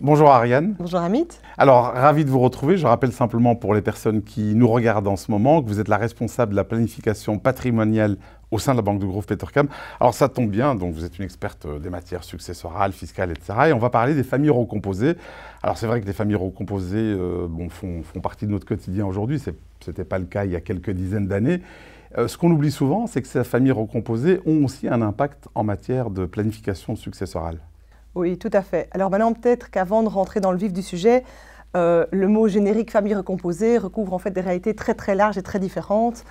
Bonjour Ariane. Bonjour Amit. Alors, ravi de vous retrouver. Je rappelle simplement pour les personnes qui nous regardent en ce moment que vous êtes la responsable de la planification patrimoniale au sein de la Banque de Groupe Petercam. Alors ça tombe bien, donc vous êtes une experte euh, des matières successorales, fiscales, etc. Et on va parler des familles recomposées. Alors c'est vrai que les familles recomposées euh, font, partie de notre quotidien aujourd'hui, ce n'était pas le cas il y a quelques dizaines d'années. Euh, ce qu'on oublie souvent, c'est que ces familles recomposées ont aussi un impact en matière de planification successorale. Oui, tout à fait. Alors maintenant, peut-être qu'avant de rentrer dans le vif du sujet, euh, le mot générique famille recomposée recouvre en fait des réalités très très larges et très différentes.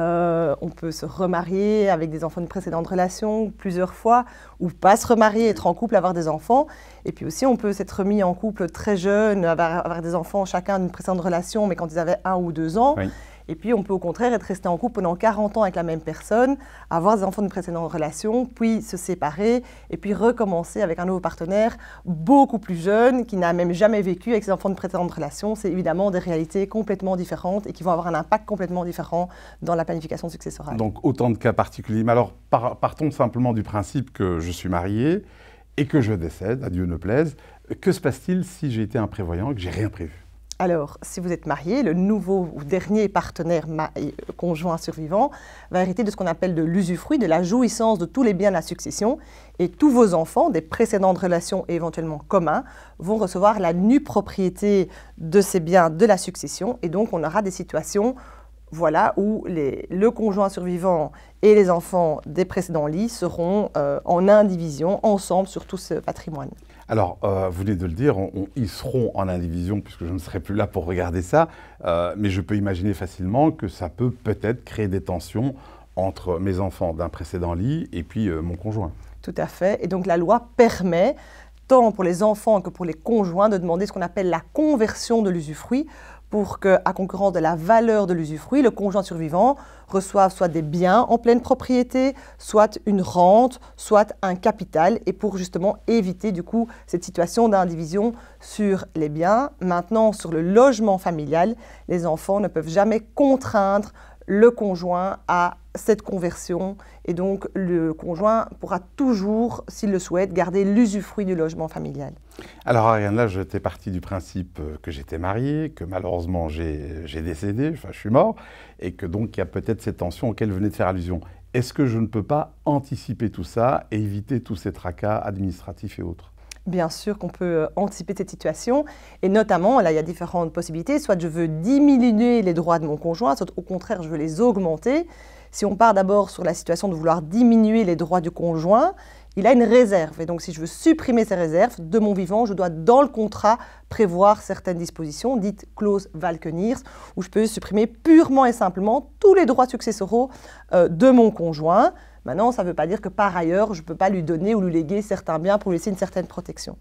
Euh, on peut se remarier avec des enfants de précédente relation plusieurs fois, ou pas se remarier, être en couple, avoir des enfants. Et puis aussi, on peut s'être mis en couple très jeune, avoir, des enfants chacun d'une précédente relation, mais quand ils avaient un ou deux ans. Oui. Et puis, on peut au contraire être resté en couple pendant 40 ans avec la même personne, avoir des enfants de précédentes relations, puis se séparer, et puis recommencer avec un nouveau partenaire beaucoup plus jeune, qui n'a même jamais vécu avec ses enfants de précédentes relations. C'est évidemment des réalités complètement différentes et qui vont avoir un impact complètement différent dans la planification successorale. Donc, autant de cas particuliers. Mais alors, partons simplement du principe que je suis marié et que je décède, à Dieu ne plaise. Que se passe-t-il si j'ai été imprévoyant et que j'ai rien prévu alors, si vous êtes marié, le nouveau ou dernier partenaire euh, conjoint survivant va hériter de ce qu'on appelle de l'usufruit, de la jouissance de tous les biens de la succession. Et tous vos enfants, des précédentes relations et éventuellement communs, vont recevoir la nue propriété de ces biens de la succession. Et donc, on aura des situations voilà, où le conjoint survivant et les enfants des précédents lits seront euh, en indivision, ensemble, sur tout ce patrimoine. Alors, euh, vous venez de le dire, ils seront en indivision puisque je ne serai plus là pour regarder ça, euh, mais je peux imaginer facilement que ça peut peut-être créer des tensions entre mes enfants d'un précédent lit et puis mon conjoint. Tout à fait, et donc la loi permet tant pour les enfants que pour les conjoints de demander ce qu'on appelle la conversion de l'usufruit pour que, à concurrence de la valeur de l'usufruit, le conjoint survivant reçoive soit des biens en pleine propriété, soit une rente, soit un capital, et pour justement éviter du coup cette situation d'indivision sur les biens. Maintenant, sur le logement familial, les enfants ne peuvent jamais contraindre le conjoint à cette conversion et donc le conjoint pourra toujours, s'il le souhaite, garder l'usufruit du logement familial. Alors Ariane, là j'étais parti du principe euh, que j'étais marié, que malheureusement j'ai décédé, enfin je suis mort, et que donc il y a peut-être cette tension auxquelles venait de faire allusion. Est-ce que je ne peux pas anticiper tout ça et éviter tous ces tracas administratifs et autres bien sûr qu'on peut euh, anticiper cette situation. Et notamment, là, il y a différentes possibilités. Soit je veux diminuer les droits de mon conjoint, soit au contraire, je veux les augmenter. Si on part d'abord sur la situation de vouloir diminuer les droits du conjoint, il a une réserve. Et donc, si je veux supprimer ces réserves, de mon vivant, je dois, dans le contrat, prévoir certaines dispositions, dites clauses Valkenirs, où je peux supprimer purement et simplement tous les droits successoraux euh, de mon conjoint. Maintenant, ça ne veut pas dire que par ailleurs, je ne peux pas lui donner ou lui léguer certains biens pour lui laisser une certaine protection.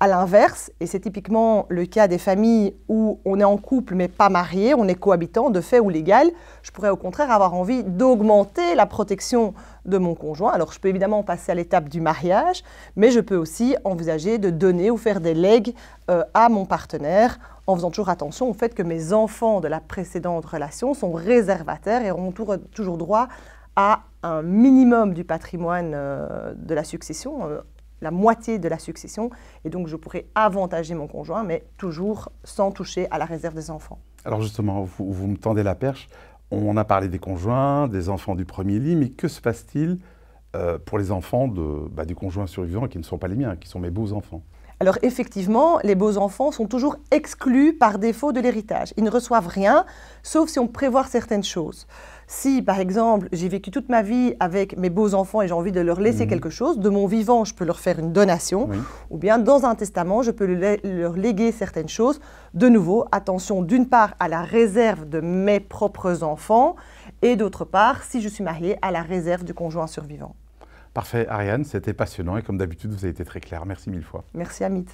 À l'inverse, et c'est typiquement le cas des familles où on est en couple mais pas marié, on est cohabitant de fait ou légal, je pourrais au contraire avoir envie d'augmenter la protection de mon conjoint. Alors je peux évidemment passer à l'étape du mariage, mais je peux aussi envisager de donner ou faire des legs euh, à mon partenaire en faisant toujours attention au fait que mes enfants de la précédente relation sont réservataires et auront toujours droit à un minimum du patrimoine euh, de la succession, euh, la moitié de la succession, et donc je pourrais avantager mon conjoint, mais toujours sans toucher à la réserve des enfants. Alors justement, vous, me tendez la perche. On a parlé des conjoints, des enfants du premier lit, mais que se passe-t-il euh, pour les enfants bah, du conjoint survivant qui ne sont pas les miens, qui sont mes beaux-enfants alors effectivement, les beaux-enfants sont toujours exclus par défaut de l'héritage. Ils ne reçoivent rien, sauf si on prévoit certaines choses. Si, par exemple, j'ai vécu toute ma vie avec mes beaux-enfants et j'ai envie de leur laisser mhm. quelque chose, de mon vivant, je peux leur faire une donation, ou bien dans un testament, je peux leur léguer certaines choses. De nouveau, attention d'une part à la réserve de mes propres enfants, et d'autre part, si je suis mariée, à la réserve du conjoint survivant. Parfait, Ariane, c'était passionnant et comme d'habitude, vous avez été très clair. Merci mille fois. Merci Amit.